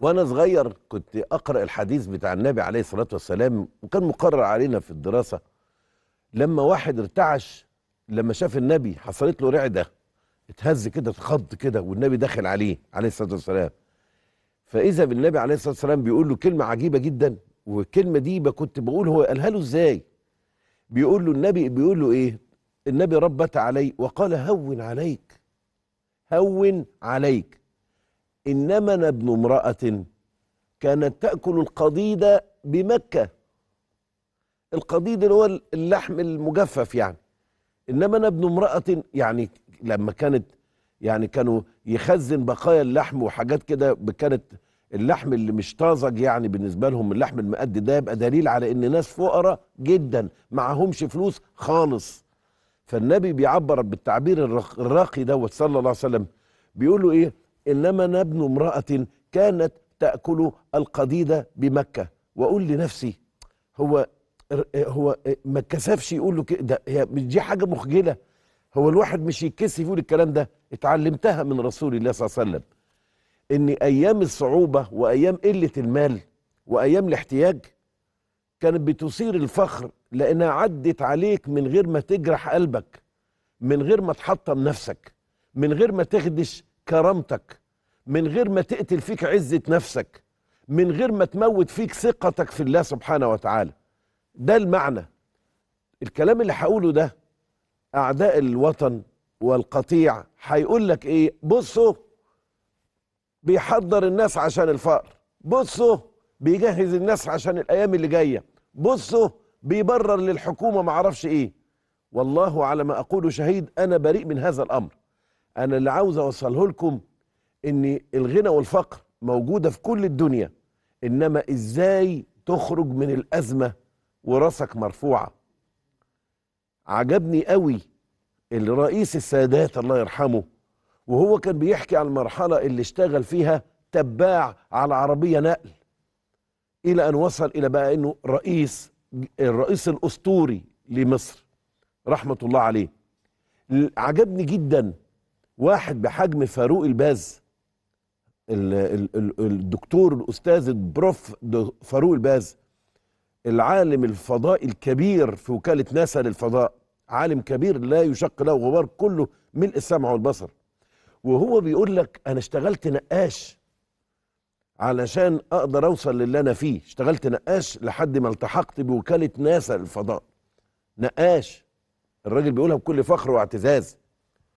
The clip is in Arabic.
وانا صغير كنت اقرا الحديث بتاع النبي عليه الصلاه والسلام وكان مقرر علينا في الدراسه لما واحد ارتعش لما شاف النبي حصلت له رعده اتهز كده اتخض كده والنبي داخل عليه عليه الصلاه والسلام فاذا بالنبي عليه الصلاه والسلام بيقول له كلمه عجيبه جدا والكلمه دي كنت بقول هو قالها له ازاي بيقول له النبي بيقول له ايه النبي ربت علي وقال هون عليك هون عليك إنما أنا ابن امرأة كانت تأكل القضيدة بمكة القضيد اللي هو اللحم المجفف يعني إنما أنا ابن امرأة يعني لما كانت يعني كانوا يخزن بقايا اللحم وحاجات كده كانت اللحم اللي مش طازج يعني بالنسبه لهم اللحم المقد ده يبقى دليل على ان ناس فقراء جدا معهمش فلوس خالص فالنبي بيعبر بالتعبير الراقي دوت صلى الله عليه وسلم بيقول له ايه إنما أنا ابن امرأة كانت تأكل القديدة بمكة وأقول لنفسي هو هو ما اتكسفش يقول له كده هي دي حاجة مخجلة هو الواحد مش يتكسف يقول الكلام ده اتعلمتها من رسول الله صلى الله عليه وسلم ان ايام الصعوبه وايام قله المال وايام الاحتياج كانت بتثير الفخر لانها عدت عليك من غير ما تجرح قلبك من غير ما تحطم نفسك من غير ما تخدش كرامتك من غير ما تقتل فيك عزة نفسك من غير ما تموت فيك ثقتك في الله سبحانه وتعالى ده المعنى الكلام اللي هقوله ده أعداء الوطن والقطيع هيقول لك إيه بصوا بيحضر الناس عشان الفقر بصوا بيجهز الناس عشان الأيام اللي جاية بصوا بيبرر للحكومة معرفش إيه والله على ما أقول شهيد أنا بريء من هذا الأمر انا اللي عاوز اوصله لكم ان الغنى والفقر موجوده في كل الدنيا انما ازاي تخرج من الازمه وراسك مرفوعه عجبني قوي الرئيس السادات الله يرحمه وهو كان بيحكي عن المرحله اللي اشتغل فيها تباع على عربيه نقل الى ان وصل الى بقى انه رئيس الرئيس الاسطوري لمصر رحمه الله عليه عجبني جدا واحد بحجم فاروق الباز الدكتور الاستاذ البروف فاروق الباز العالم الفضاء الكبير في وكاله ناسا للفضاء عالم كبير لا يشق له غبار كله ملء السمع والبصر وهو بيقول لك انا اشتغلت نقاش علشان اقدر اوصل للي انا فيه اشتغلت نقاش لحد ما التحقت بوكاله ناسا للفضاء نقاش الراجل بيقولها بكل فخر واعتزاز